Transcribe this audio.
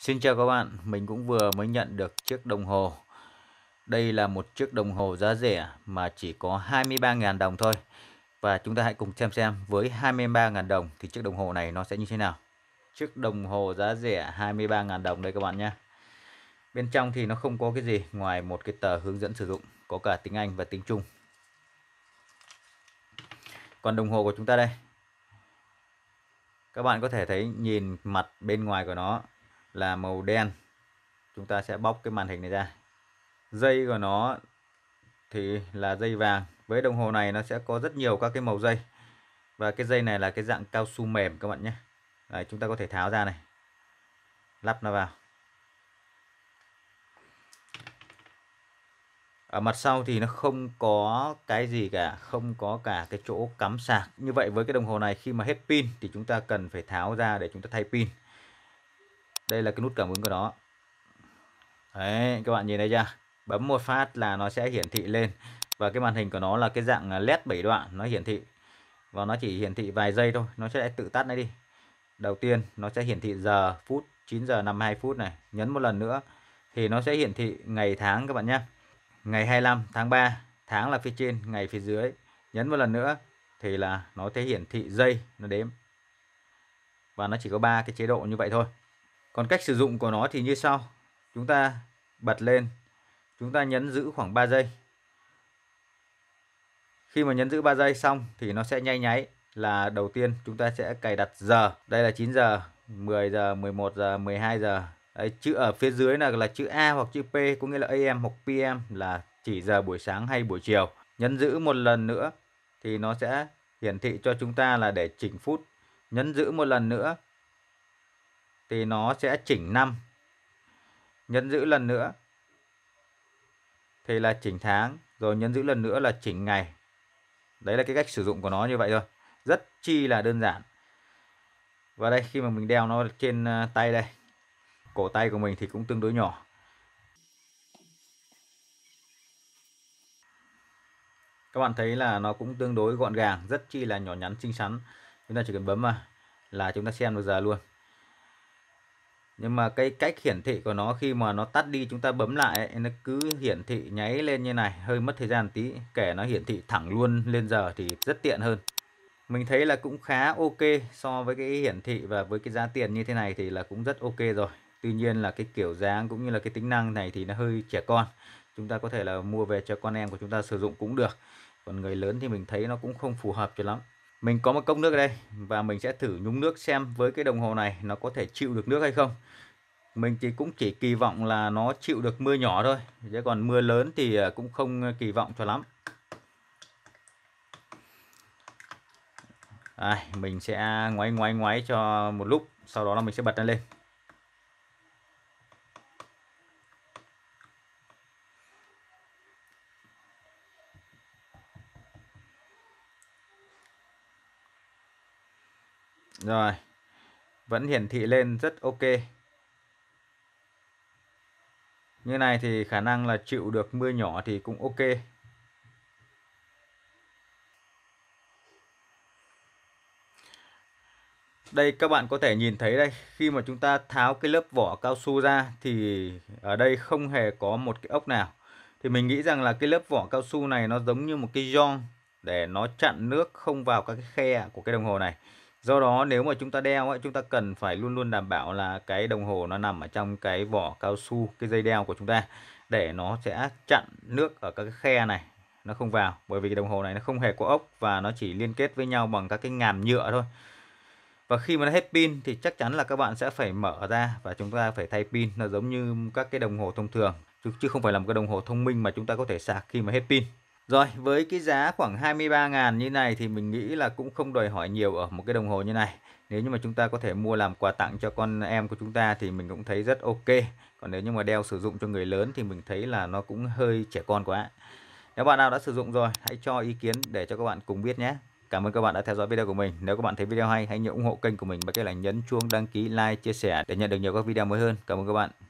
Xin chào các bạn, mình cũng vừa mới nhận được chiếc đồng hồ. Đây là một chiếc đồng hồ giá rẻ mà chỉ có 23.000 đồng thôi. Và chúng ta hãy cùng xem xem với 23.000 đồng thì chiếc đồng hồ này nó sẽ như thế nào. Chiếc đồng hồ giá rẻ 23.000 đồng đây các bạn nhé. Bên trong thì nó không có cái gì ngoài một cái tờ hướng dẫn sử dụng có cả tiếng Anh và tiếng Trung. Còn đồng hồ của chúng ta đây. Các bạn có thể thấy nhìn mặt bên ngoài của nó là màu đen chúng ta sẽ bóc cái màn hình này ra dây của nó thì là dây vàng với đồng hồ này nó sẽ có rất nhiều các cái màu dây và cái dây này là cái dạng cao su mềm các bạn nhé Đấy, chúng ta có thể tháo ra này lắp nó vào ở mặt sau thì nó không có cái gì cả không có cả cái chỗ cắm sạc như vậy với cái đồng hồ này khi mà hết pin thì chúng ta cần phải tháo ra để chúng ta thay pin đây là cái nút cảm ứng của nó đấy các bạn nhìn thấy chưa bấm một phát là nó sẽ hiển thị lên và cái màn hình của nó là cái dạng à, led 7 đoạn nó hiển thị và nó chỉ hiển thị vài giây thôi nó sẽ tự tắt đấy đi đầu tiên nó sẽ hiển thị giờ phút 9 giờ 52 phút này nhấn một lần nữa thì nó sẽ hiển thị ngày tháng các bạn nhé ngày 25 tháng 3 tháng là phía trên ngày phía dưới nhấn một lần nữa thì là nó sẽ hiển thị giây nó đếm và nó chỉ có ba cái chế độ như vậy thôi còn cách sử dụng của nó thì như sau. Chúng ta bật lên. Chúng ta nhấn giữ khoảng 3 giây. Khi mà nhấn giữ 3 giây xong thì nó sẽ nháy nháy là đầu tiên chúng ta sẽ cài đặt giờ. Đây là 9 giờ, 10 giờ, 11 giờ, 12 giờ. Đấy, chữ ở phía dưới là là chữ A hoặc chữ P có nghĩa là AM hoặc PM là chỉ giờ buổi sáng hay buổi chiều. Nhấn giữ một lần nữa thì nó sẽ hiển thị cho chúng ta là để chỉnh phút. Nhấn giữ một lần nữa thì nó sẽ chỉnh 5 nhấn giữ lần nữa thì là chỉnh tháng rồi nhấn giữ lần nữa là chỉnh ngày đấy là cái cách sử dụng của nó như vậy thôi rất chi là đơn giản và đây khi mà mình đeo nó trên à, tay đây cổ tay của mình thì cũng tương đối nhỏ các bạn thấy là nó cũng tương đối gọn gàng rất chi là nhỏ nhắn xinh xắn chúng ta chỉ cần bấm mà là chúng ta xem được giờ luôn nhưng mà cái cách hiển thị của nó khi mà nó tắt đi chúng ta bấm lại ấy, nó cứ hiển thị nháy lên như này hơi mất thời gian tí kể nó hiển thị thẳng luôn lên giờ thì rất tiện hơn mình thấy là cũng khá ok so với cái hiển thị và với cái giá tiền như thế này thì là cũng rất ok rồi tuy nhiên là cái kiểu dáng cũng như là cái tính năng này thì nó hơi trẻ con chúng ta có thể là mua về cho con em của chúng ta sử dụng cũng được còn người lớn thì mình thấy nó cũng không phù hợp cho lắm mình có một cốc nước ở đây và mình sẽ thử nhúng nước xem với cái đồng hồ này nó có thể chịu được nước hay không mình thì cũng chỉ kỳ vọng là nó chịu được mưa nhỏ thôi chứ còn mưa lớn thì à, cũng không kỳ vọng cho lắm à, mình sẽ ngoáy ngoáy ngoáy cho một lúc sau đó là mình sẽ bật nó lên Rồi. Vẫn hiển thị lên rất ok. Như này thì khả năng là chịu được mưa nhỏ thì cũng ok. Đây các bạn có thể nhìn thấy đây, khi mà chúng ta tháo cái lớp vỏ cao su ra thì ở đây không hề có một cái ốc nào. Thì mình nghĩ rằng là cái lớp vỏ cao su này nó giống như một cái gioăng để nó chặn nước không vào các cái khe của cái đồng hồ này do đó nếu mà chúng ta đeo ấy, chúng ta cần phải luôn luôn đảm bảo là cái đồng hồ nó nằm ở trong cái vỏ cao su cái dây đeo của chúng ta để nó sẽ chặn nước ở các cái khe này nó không vào bởi vì cái đồng hồ này nó không hề có ốc và nó chỉ liên kết với nhau bằng các cái ngàm nhựa thôi và khi mà nó hết pin thì chắc chắn là các bạn sẽ phải mở ra và chúng ta phải thay pin nó giống như các cái đồng hồ thông thường chứ không phải là một cái đồng hồ thông minh mà chúng ta có thể sạc khi mà hết pin rồi, với cái giá khoảng 23 ngàn như này thì mình nghĩ là cũng không đòi hỏi nhiều ở một cái đồng hồ như này. Nếu như mà chúng ta có thể mua làm quà tặng cho con em của chúng ta thì mình cũng thấy rất ok. Còn nếu như mà đeo sử dụng cho người lớn thì mình thấy là nó cũng hơi trẻ con quá. Nếu bạn nào đã sử dụng rồi, hãy cho ý kiến để cho các bạn cùng biết nhé. Cảm ơn các bạn đã theo dõi video của mình. Nếu các bạn thấy video hay, hãy nhớ ủng hộ kênh của mình bằng cách là nhấn chuông đăng ký, like, chia sẻ để nhận được nhiều các video mới hơn. Cảm ơn các bạn.